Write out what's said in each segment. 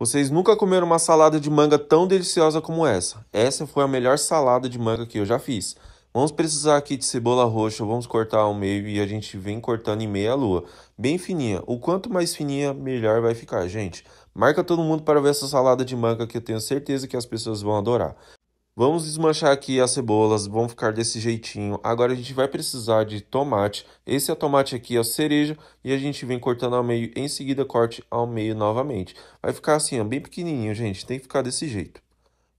Vocês nunca comeram uma salada de manga tão deliciosa como essa. Essa foi a melhor salada de manga que eu já fiz. Vamos precisar aqui de cebola roxa, vamos cortar ao meio e a gente vem cortando em meia lua, bem fininha. O quanto mais fininha, melhor vai ficar, gente. Marca todo mundo para ver essa salada de manga que eu tenho certeza que as pessoas vão adorar. Vamos desmanchar aqui as cebolas, vão ficar desse jeitinho. Agora a gente vai precisar de tomate. Esse é o tomate aqui, é o cereja, e a gente vem cortando ao meio, em seguida corte ao meio novamente. Vai ficar assim, ó, bem pequenininho, gente, tem que ficar desse jeito.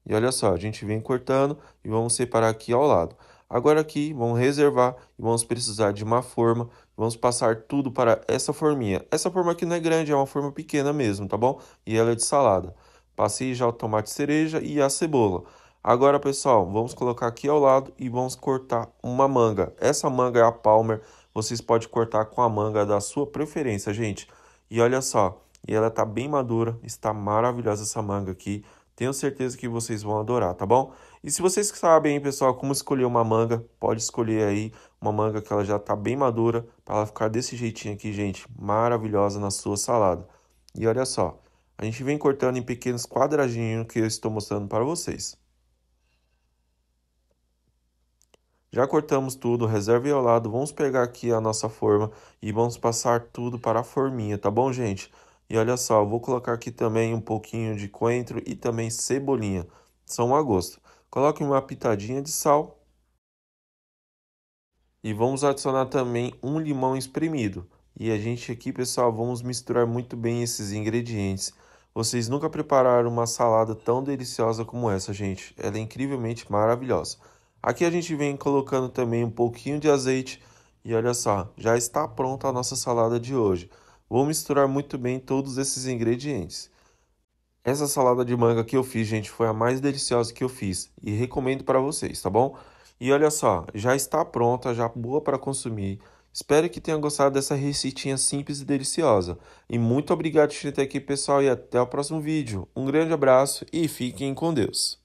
E olha só, a gente vem cortando e vamos separar aqui ao lado. Agora aqui, vamos reservar e vamos precisar de uma forma. Vamos passar tudo para essa forminha. Essa forma aqui não é grande, é uma forma pequena mesmo, tá bom? E ela é de salada. Passei já o tomate cereja e a cebola. Agora, pessoal, vamos colocar aqui ao lado e vamos cortar uma manga. Essa manga é a Palmer, vocês podem cortar com a manga da sua preferência, gente. E olha só, e ela tá bem madura, está maravilhosa essa manga aqui. Tenho certeza que vocês vão adorar, tá bom? E se vocês sabem, pessoal, como escolher uma manga, pode escolher aí uma manga que ela já tá bem madura, para ela ficar desse jeitinho aqui, gente, maravilhosa na sua salada. E olha só, a gente vem cortando em pequenos quadradinhos que eu estou mostrando para vocês. Já cortamos tudo, reserva e ao lado, vamos pegar aqui a nossa forma e vamos passar tudo para a forminha, tá bom, gente? E olha só, vou colocar aqui também um pouquinho de coentro e também cebolinha, são a gosto. Coloque uma pitadinha de sal. E vamos adicionar também um limão espremido. E a gente aqui, pessoal, vamos misturar muito bem esses ingredientes. Vocês nunca prepararam uma salada tão deliciosa como essa, gente. Ela é incrivelmente maravilhosa. Aqui a gente vem colocando também um pouquinho de azeite e olha só, já está pronta a nossa salada de hoje. Vou misturar muito bem todos esses ingredientes. Essa salada de manga que eu fiz, gente, foi a mais deliciosa que eu fiz e recomendo para vocês, tá bom? E olha só, já está pronta, já boa para consumir. Espero que tenham gostado dessa receitinha simples e deliciosa. E muito obrigado por estar aqui, pessoal, e até o próximo vídeo. Um grande abraço e fiquem com Deus.